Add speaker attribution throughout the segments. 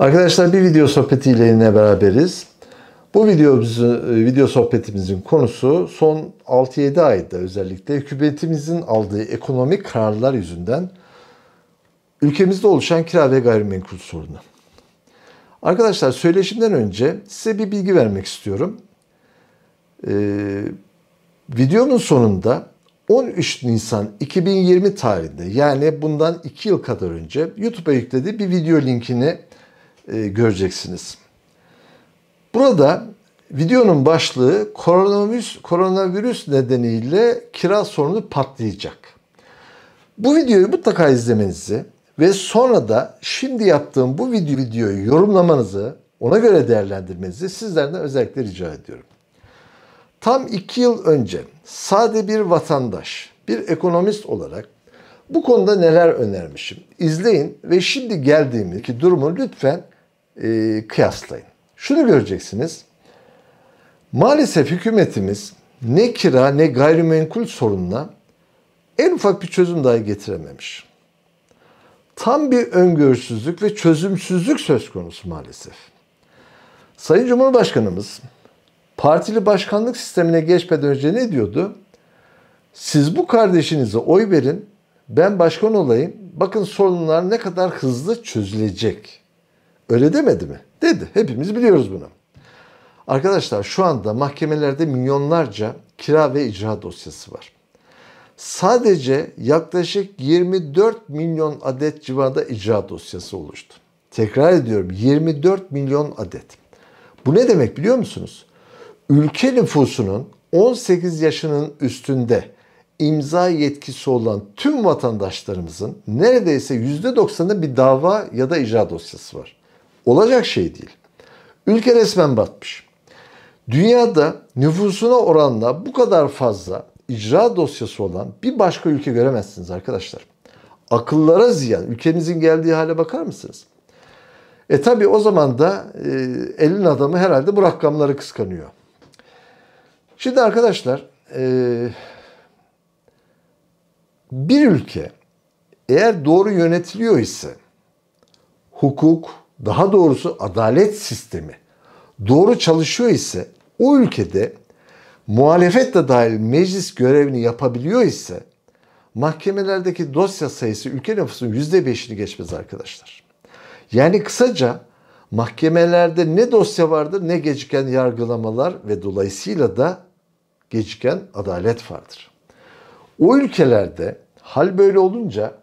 Speaker 1: Arkadaşlar bir video sohbeti ile yine beraberiz. Bu videomuzu, e, video sohbetimizin konusu son 6-7 ayda özellikle hükümetimizin aldığı ekonomik kararlar yüzünden ülkemizde oluşan kira ve gayrimenkul sorunu. Arkadaşlar söyleşimden önce size bir bilgi vermek istiyorum. Ee, videomun sonunda 13 Nisan 2020 tarihinde yani bundan 2 yıl kadar önce YouTube'a yüklediği bir video linkini e, göreceksiniz. Burada videonun başlığı koronavirüs, koronavirüs nedeniyle kira sorunu patlayacak. Bu videoyu mutlaka izlemenizi ve sonra da şimdi yaptığım bu video, videoyu yorumlamanızı, ona göre değerlendirmenizi sizlerden özellikle rica ediyorum. Tam iki yıl önce sade bir vatandaş, bir ekonomist olarak bu konuda neler önermişim? İzleyin ve şimdi geldiğimdeki durumu lütfen e, kıyaslayın. Şunu göreceksiniz. Maalesef hükümetimiz ne kira ne gayrimenkul sorununa en ufak bir çözüm dahi getirememiş. Tam bir öngörüsüzlük ve çözümsüzlük söz konusu maalesef. Sayın Cumhurbaşkanımız partili başkanlık sistemine geçmeden önce ne diyordu? Siz bu kardeşinize oy verin, ben başkan olayım. Bakın sorunlar ne kadar hızlı çözülecek. Öyle demedi mi? Dedi. Hepimiz biliyoruz bunu. Arkadaşlar şu anda mahkemelerde milyonlarca kira ve icra dosyası var. Sadece yaklaşık 24 milyon adet civarında icra dosyası oluştu. Tekrar ediyorum 24 milyon adet. Bu ne demek biliyor musunuz? Ülke nüfusunun 18 yaşının üstünde imza yetkisi olan tüm vatandaşlarımızın neredeyse %90'ında bir dava ya da icra dosyası var. Olacak şey değil. Ülke resmen batmış. Dünyada nüfusuna oranla bu kadar fazla icra dosyası olan bir başka ülke göremezsiniz arkadaşlar. Akıllara ziyan. Ülkemizin geldiği hale bakar mısınız? E tabi o zaman da e, elin adamı herhalde bu rakamları kıskanıyor. Şimdi arkadaşlar e, bir ülke eğer doğru yönetiliyor ise hukuk, daha doğrusu adalet sistemi doğru çalışıyor ise o ülkede muhalefet de dahil meclis görevini yapabiliyor ise mahkemelerdeki dosya sayısı ülke nüfusunun %5'ini geçmez arkadaşlar. Yani kısaca mahkemelerde ne dosya vardır ne geciken yargılamalar ve dolayısıyla da geciken adalet vardır. O ülkelerde hal böyle olunca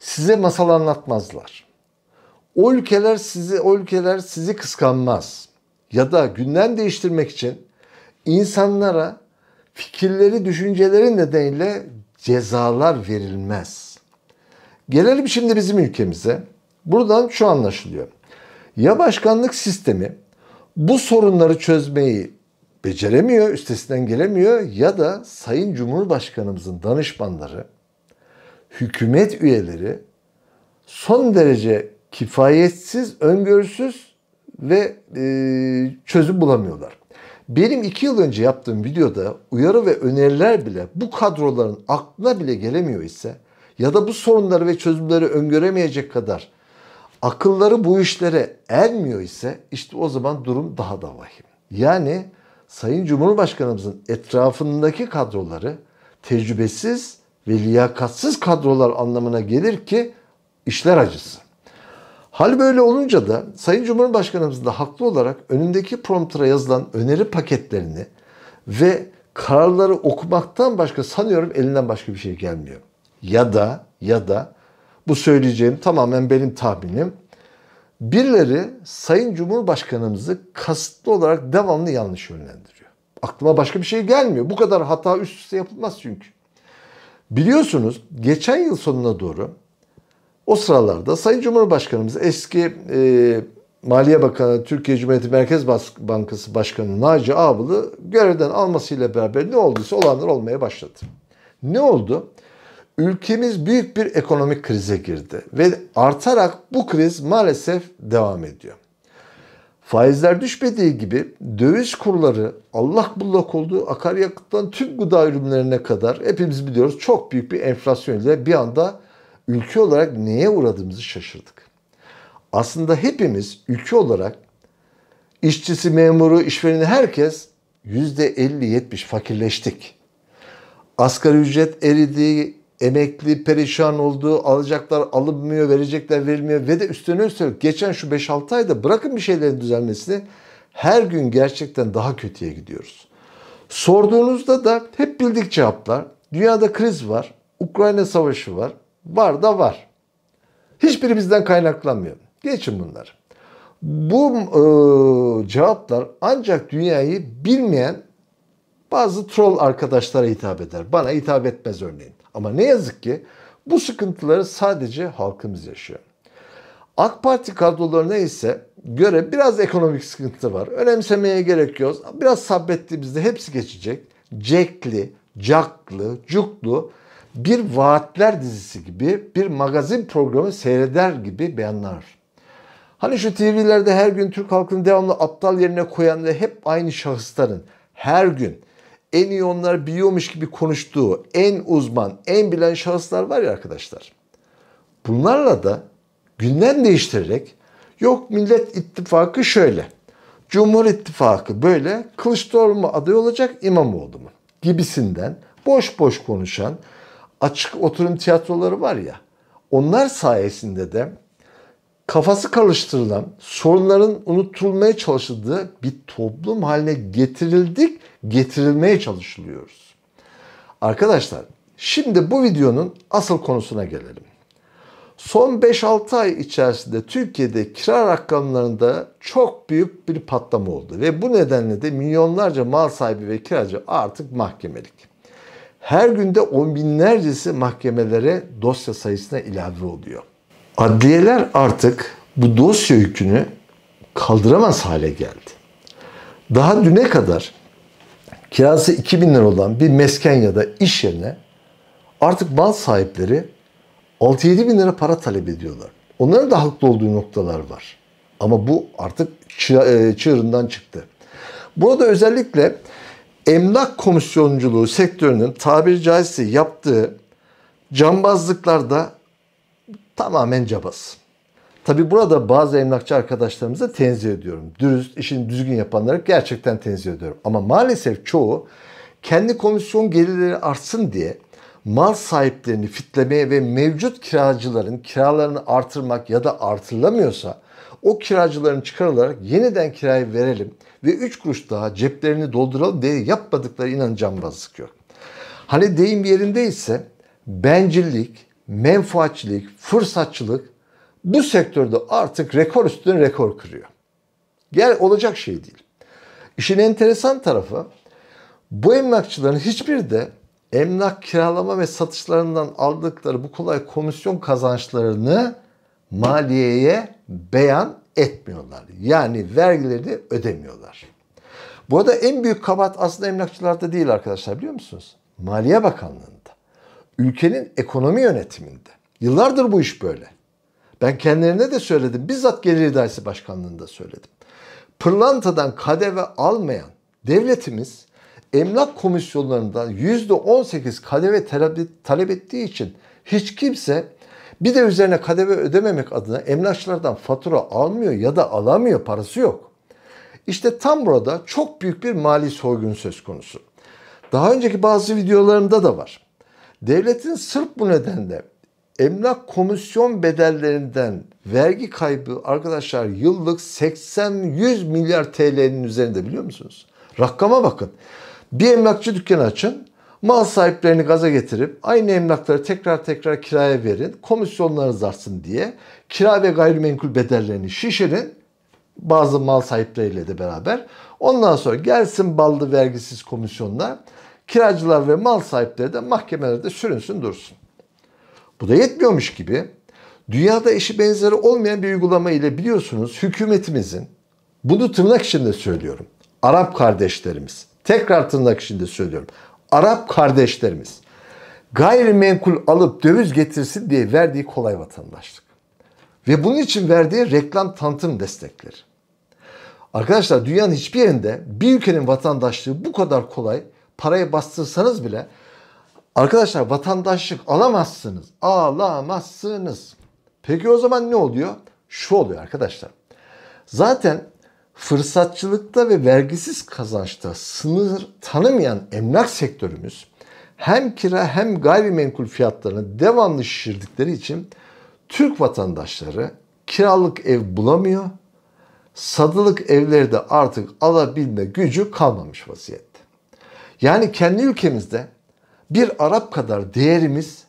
Speaker 1: size masal anlatmazlar. O ülkeler sizi o ülkeler sizi kıskanmaz. Ya da günden değiştirmek için insanlara fikirleri, düşünceleri nedeniyle cezalar verilmez. Gelelim şimdi bizim ülkemize. Buradan şu anlaşılıyor. Ya başkanlık sistemi bu sorunları çözmeyi beceremiyor, üstesinden gelemiyor ya da Sayın Cumhurbaşkanımızın danışmanları, hükümet üyeleri son derece kifayetsiz, öngörüsüz ve e, çözüm bulamıyorlar. Benim iki yıl önce yaptığım videoda uyarı ve öneriler bile bu kadroların aklına bile gelemiyor ise ya da bu sorunları ve çözümleri öngöremeyecek kadar akılları bu işlere ermiyor ise işte o zaman durum daha da vahim. Yani Sayın Cumhurbaşkanımızın etrafındaki kadroları tecrübesiz ve liyakatsız kadrolar anlamına gelir ki işler acısı. Hal böyle olunca da Sayın Cumhurbaşkanımız da haklı olarak önündeki promptera yazılan öneri paketlerini ve kararları okumaktan başka sanıyorum elinden başka bir şey gelmiyor. Ya da ya da bu söyleyeceğim tamamen benim tahminim. Birileri Sayın Cumhurbaşkanımızı kasıtlı olarak devamlı yanlış yönlendiriyor. Aklıma başka bir şey gelmiyor. Bu kadar hata üst üste yapılmaz çünkü. Biliyorsunuz geçen yıl sonuna doğru o sıralarda Sayın Cumhurbaşkanımız eski e, Maliye Bakanı Türkiye Cumhuriyeti Merkez Bankası Başkanı Naci Ağbalı görevden almasıyla beraber ne olduysa olanlar olmaya başladı. Ne oldu? Ülkemiz büyük bir ekonomik krize girdi ve artarak bu kriz maalesef devam ediyor. Faizler düşmediği gibi döviz kurları Allah bullak oldu. Akaryakıttan tüm gıda ürünlerine kadar hepimiz biliyoruz çok büyük bir enflasyon ile bir anda ülke olarak neye uğradığımızı şaşırdık. Aslında hepimiz ülke olarak işçisi, memuru, işvereni herkes %50-70 fakirleştik. Asgari ücret eridi, emekli perişan oldu, alacaklar alınmıyor, verecekler verilmiyor ve de üstüne üstelik geçen şu 5-6 ayda bırakın bir şeylerin düzelmesini her gün gerçekten daha kötüye gidiyoruz. Sorduğunuzda da hep bildik cevaplar. Dünyada kriz var, Ukrayna savaşı var, Var da var. Hiçbiri bizden kaynaklanmıyor. Geçin bunları. Bu e, cevaplar ancak dünyayı bilmeyen bazı troll arkadaşlara hitap eder. Bana hitap etmez örneğin. Ama ne yazık ki bu sıkıntıları sadece halkımız yaşıyor. AK Parti kadrolarına ise göre biraz ekonomik sıkıntı var. Önemsemeye gerek yok. Biraz sabrettiğimizde hepsi geçecek. Cekli, caklı, cuklu bir vaatler dizisi gibi, bir magazin programı seyreder gibi beyanlar. Hani şu TV'lerde her gün Türk halkını devamlı aptal yerine koyan ve hep aynı şahısların her gün en iyi onları biliyormuş gibi konuştuğu en uzman, en bilen şahıslar var ya arkadaşlar. Bunlarla da gündem değiştirerek yok Millet ittifakı şöyle, Cumhur İttifakı böyle, Kılıçdaroğlu mu aday olacak İmamoğlu mu gibisinden boş boş konuşan açık oturum tiyatroları var ya onlar sayesinde de kafası karıştırılan, sorunların unutulmaya çalışıldığı bir toplum haline getirildik, getirilmeye çalışılıyoruz. Arkadaşlar şimdi bu videonun asıl konusuna gelelim. Son 5-6 ay içerisinde Türkiye'de kira rakamlarında çok büyük bir patlama oldu ve bu nedenle de milyonlarca mal sahibi ve kiracı artık mahkemelik her günde on binlercesi mahkemelere dosya sayısına ilave oluyor. Adliyeler artık bu dosya yükünü kaldıramaz hale geldi. Daha düne kadar kirası bin lira olan bir mesken ya da iş yerine artık mal sahipleri 6-7 bin lira para talep ediyorlar. Onların da haklı olduğu noktalar var. Ama bu artık e, çığırından çıktı. Burada özellikle emlak komisyonculuğu sektörünün tabiri caizse yaptığı cambazlıklar da tamamen cabası. Tabi burada bazı emlakçı arkadaşlarımıza tenzih ediyorum. Dürüst, işini düzgün yapanları gerçekten tenzih ediyorum. Ama maalesef çoğu kendi komisyon gelirleri artsın diye mal sahiplerini fitlemeye ve mevcut kiracıların kiralarını artırmak ya da artırılamıyorsa o kiracıların çıkarılarak yeniden kirayı verelim ve 3 kuruş daha ceplerini dolduralım diye yapmadıkları inan cambaz yok. Hani deyim yerindeyse bencillik, menfaatçilik, fırsatçılık bu sektörde artık rekor üstüne rekor kırıyor. Gel olacak şey değil. İşin enteresan tarafı bu emlakçıların hiçbir de emlak kiralama ve satışlarından aldıkları bu kolay komisyon kazançlarını maliyeye beyan etmiyorlar. Yani vergileri de ödemiyorlar. Bu arada en büyük kabahat aslında emlakçılarda değil arkadaşlar biliyor musunuz? Maliye Bakanlığı'nda. Ülkenin ekonomi yönetiminde. Yıllardır bu iş böyle. Ben kendilerine de söyledim. Bizzat Gelir İdaresi Başkanlığı'nda söyledim. Pırlantadan kadeve almayan devletimiz emlak komisyonlarında %18 kadeve talep ettiği için hiç kimse bir de üzerine kadeve ödememek adına emlakçılardan fatura almıyor ya da alamıyor parası yok. İşte tam burada çok büyük bir mali soygun söz konusu. Daha önceki bazı videolarımda da var. Devletin sırf bu nedenle emlak komisyon bedellerinden vergi kaybı arkadaşlar yıllık 80-100 milyar TL'nin üzerinde biliyor musunuz? Rakama bakın. Bir emlakçı dükkanı açın mal sahiplerini gaza getirip aynı emlakları tekrar tekrar kiraya verin, komisyonlarınız artsın diye kira ve gayrimenkul bedellerini şişirin bazı mal sahipleriyle de beraber. Ondan sonra gelsin ballı vergisiz komisyonlar, kiracılar ve mal sahipleri de mahkemelerde sürünsün dursun. Bu da yetmiyormuş gibi dünyada eşi benzeri olmayan bir uygulama ile biliyorsunuz hükümetimizin bunu tırnak içinde söylüyorum. Arap kardeşlerimiz. Tekrar tırnak içinde söylüyorum. Arap kardeşlerimiz gayrimenkul alıp döviz getirsin diye verdiği kolay vatandaşlık. Ve bunun için verdiği reklam tanıtım destekleri. Arkadaşlar dünyanın hiçbir yerinde bir ülkenin vatandaşlığı bu kadar kolay parayı bastırsanız bile arkadaşlar vatandaşlık alamazsınız. Alamazsınız. Peki o zaman ne oluyor? Şu oluyor arkadaşlar. Zaten fırsatçılıkta ve vergisiz kazançta sınır tanımayan emlak sektörümüz hem kira hem gayrimenkul fiyatlarını devamlı şişirdikleri için Türk vatandaşları kiralık ev bulamıyor. Sadılık evleri de artık alabilme gücü kalmamış vaziyette. Yani kendi ülkemizde bir Arap kadar değerimiz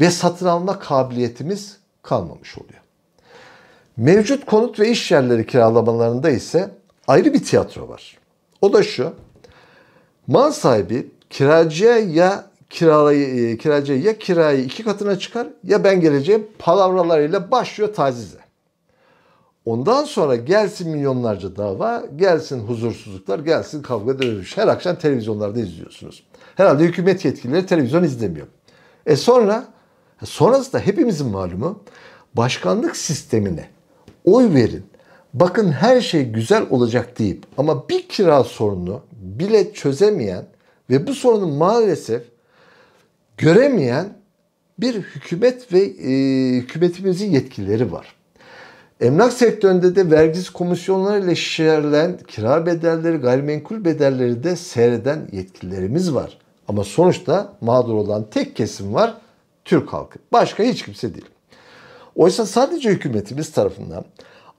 Speaker 1: ve satın alma kabiliyetimiz kalmamış oluyor. Mevcut konut ve iş yerleri kiralamalarında ise ayrı bir tiyatro var. O da şu. Mal sahibi kiracıya ya kirayı, e, kiracıya ya kirayı iki katına çıkar ya ben geleceğim palavralarıyla başlıyor tacize. Ondan sonra gelsin milyonlarca dava, gelsin huzursuzluklar, gelsin kavga dövüş. Her akşam televizyonlarda izliyorsunuz. Herhalde hükümet yetkilileri televizyon izlemiyor. E sonra, e sonrası da hepimizin malumu başkanlık sistemine oy verin. Bakın her şey güzel olacak deyip ama bir kira sorunu bile çözemeyen ve bu sorunu maalesef göremeyen bir hükümet ve e, hükümetimizin yetkileri var. Emlak sektöründe de vergisiz komisyonlarıyla şişirilen kira bedelleri, gayrimenkul bedelleri de seyreden yetkililerimiz var. Ama sonuçta mağdur olan tek kesim var Türk halkı. Başka hiç kimse değil. Oysa sadece hükümetimiz tarafından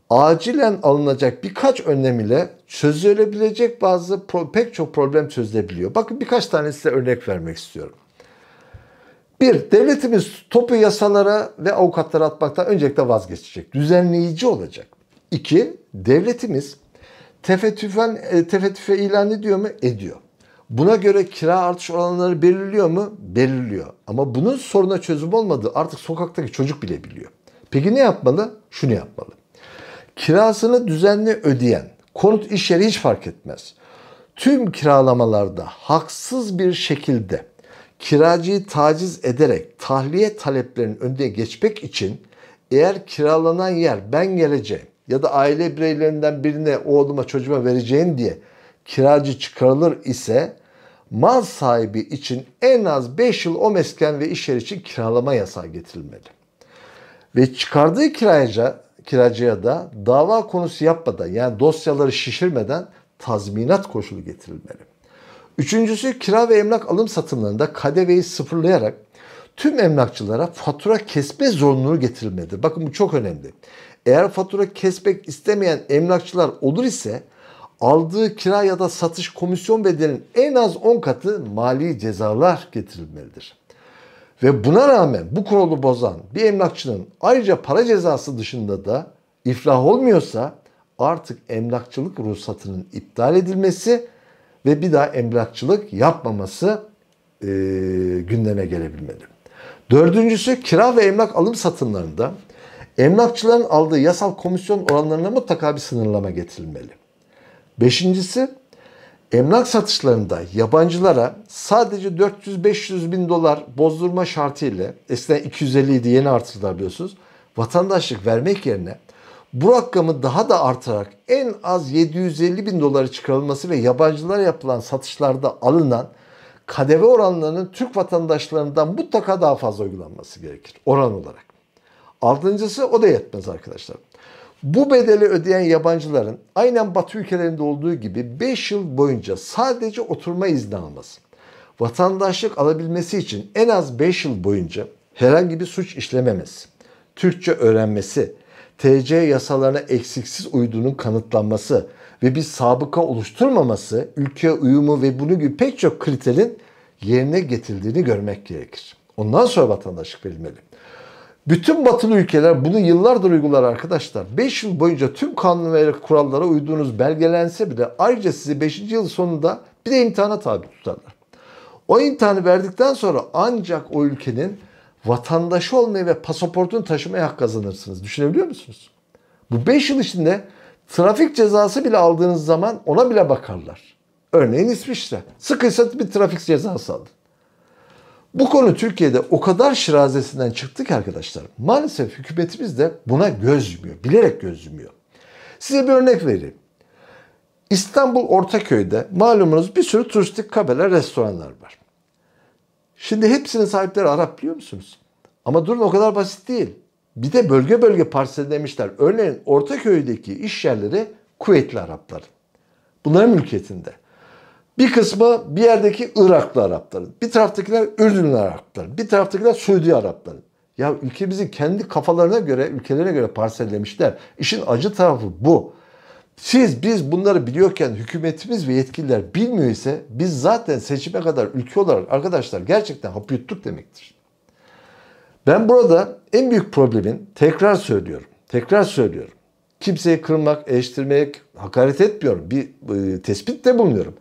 Speaker 1: acilen alınacak birkaç önlem ile çözülebilecek bazı pek çok problem çözülebiliyor. Bakın birkaç tane size örnek vermek istiyorum. Bir, devletimiz topu yasalara ve avukatlara atmaktan öncelikle vazgeçecek. Düzenleyici olacak. İki, devletimiz tefetüfen, e, tefetüfe ilan ediyor mu? Ediyor. Buna göre kira artış oranları belirliyor mu? Belirliyor. Ama bunun soruna çözüm olmadığı artık sokaktaki çocuk bile biliyor. Peki ne yapmalı? Şunu yapmalı. Kirasını düzenli ödeyen, konut iş yeri hiç fark etmez. Tüm kiralamalarda haksız bir şekilde kiracıyı taciz ederek tahliye taleplerinin önüne geçmek için eğer kiralanan yer ben geleceğim ya da aile bireylerinden birine oğluma çocuğuma vereceğim diye kiracı çıkarılır ise mal sahibi için en az 5 yıl o mesken ve iş yeri için kiralama yasağı getirilmeli. Ve çıkardığı kiracıya, kiracıya da dava konusu yapmadan yani dosyaları şişirmeden tazminat koşulu getirilmeli. Üçüncüsü kira ve emlak alım satımlarında KDV'yi sıfırlayarak tüm emlakçılara fatura kesme zorunluluğu getirilmelidir. Bakın bu çok önemli. Eğer fatura kesmek istemeyen emlakçılar olur ise aldığı kira ya da satış komisyon bedelinin en az 10 katı mali cezalar getirilmelidir. Ve buna rağmen bu kuralı bozan bir emlakçının ayrıca para cezası dışında da iflah olmuyorsa artık emlakçılık ruhsatının iptal edilmesi ve bir daha emlakçılık yapmaması e, gündeme gelebilmeli. Dördüncüsü kira ve emlak alım satımlarında emlakçıların aldığı yasal komisyon oranlarına mutlaka bir sınırlama getirilmeli. Beşincisi Emlak satışlarında yabancılara sadece 400-500 bin dolar bozdurma şartıyla ile eskiden 250 idi yeni artırdılar biliyorsunuz. Vatandaşlık vermek yerine bu rakamı daha da artarak en az 750 bin doları çıkarılması ve yabancılar yapılan satışlarda alınan KDV oranlarının Türk vatandaşlarından mutlaka daha fazla uygulanması gerekir oran olarak. Altıncısı o da yetmez arkadaşlar. Bu bedeli ödeyen yabancıların aynen Batı ülkelerinde olduğu gibi 5 yıl boyunca sadece oturma izni alması, vatandaşlık alabilmesi için en az 5 yıl boyunca herhangi bir suç işlememesi, Türkçe öğrenmesi, TC yasalarına eksiksiz uyduğunun kanıtlanması ve bir sabıka oluşturmaması ülke uyumu ve bunu gibi pek çok kriterin yerine getirdiğini görmek gerekir. Ondan sonra vatandaşlık verilmeli. Bütün batılı ülkeler bunu yıllardır uygular arkadaşlar. 5 yıl boyunca tüm kanun ve kurallara uyduğunuz belgelense bile ayrıca sizi 5. yıl sonunda bir de imtihana tabi tutarlar. O imtihanı verdikten sonra ancak o ülkenin vatandaşı olmayı ve pasaportunu taşımaya hak kazanırsınız. Düşünebiliyor musunuz? Bu 5 yıl içinde trafik cezası bile aldığınız zaman ona bile bakarlar. Örneğin İsviçre. Sıkıysa bir trafik cezası aldı. Bu konu Türkiye'de o kadar şirazesinden çıktı ki arkadaşlar. Maalesef hükümetimiz de buna göz yumuyor. Bilerek göz yumuyor. Size bir örnek vereyim. İstanbul Ortaköy'de malumunuz bir sürü turistik kafeler, restoranlar var. Şimdi hepsinin sahipleri Arap biliyor musunuz? Ama durun o kadar basit değil. Bir de bölge bölge parsellemişler. Örneğin Ortaköy'deki iş yerleri Kuveytli Araplar. Bunların mülkiyetinde. Bir kısmı bir yerdeki Iraklı Arapları, bir taraftakiler Ürdünlü Arapları, bir taraftakiler Suudi Arapları. Ya ülkemizi kendi kafalarına göre, ülkelerine göre parsellemişler. İşin acı tarafı bu. Siz biz bunları biliyorken hükümetimiz ve yetkililer bilmiyor ise biz zaten seçime kadar ülke olarak arkadaşlar gerçekten hap yuttuk demektir. Ben burada en büyük problemin tekrar söylüyorum. Tekrar söylüyorum. Kimseyi kırmak, eleştirmek, hakaret etmiyorum. Bir e, de bulunuyorum.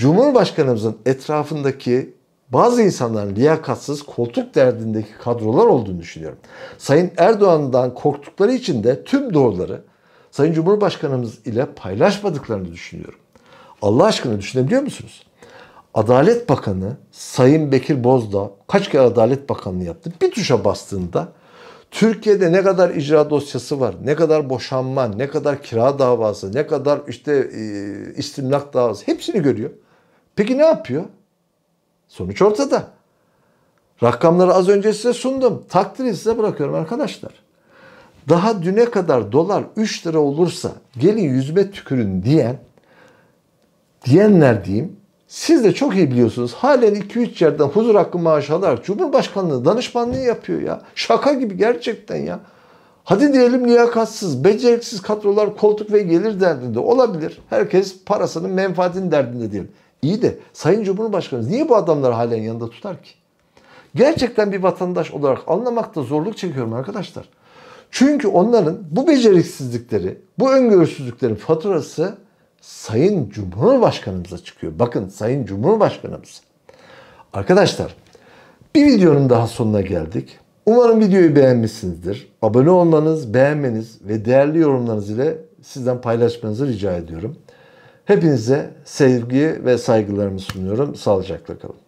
Speaker 1: Cumhurbaşkanımızın etrafındaki bazı insanların liyakatsız koltuk derdindeki kadrolar olduğunu düşünüyorum. Sayın Erdoğan'dan korktukları için de tüm doğruları Sayın Cumhurbaşkanımız ile paylaşmadıklarını düşünüyorum. Allah aşkına düşünebiliyor musunuz? Adalet Bakanı Sayın Bekir Bozdağ kaç kere Adalet Bakanlığı yaptı? Bir tuşa bastığında Türkiye'de ne kadar icra dosyası var, ne kadar boşanma, ne kadar kira davası, ne kadar işte e, istimlak davası hepsini görüyor. Peki ne yapıyor? Sonuç ortada. Rakamları az önce size sundum. Takdiri size bırakıyorum arkadaşlar. Daha düne kadar dolar 3 lira olursa gelin yüzme tükürün diyen diyenler diyeyim. Siz de çok iyi biliyorsunuz. Halen 2-3 yerden huzur hakkı maaş alarak Cumhurbaşkanlığı danışmanlığı yapıyor ya. Şaka gibi gerçekten ya. Hadi diyelim liyakatsız, beceriksiz kadrolar koltuk ve gelir derdinde olabilir. Herkes parasının menfaatin derdinde diyelim. İyi de Sayın Cumhurbaşkanımız niye bu adamları halen yanında tutar ki? Gerçekten bir vatandaş olarak anlamakta zorluk çekiyorum arkadaşlar. Çünkü onların bu beceriksizlikleri, bu öngörüsüzlüklerin faturası Sayın Cumhurbaşkanımıza çıkıyor. Bakın Sayın Cumhurbaşkanımız. Arkadaşlar bir videonun daha sonuna geldik. Umarım videoyu beğenmişsinizdir. Abone olmanız, beğenmeniz ve değerli yorumlarınız ile sizden paylaşmanızı rica ediyorum. Hepinize sevgi ve saygılarımı sunuyorum. Sağlıcakla kalın.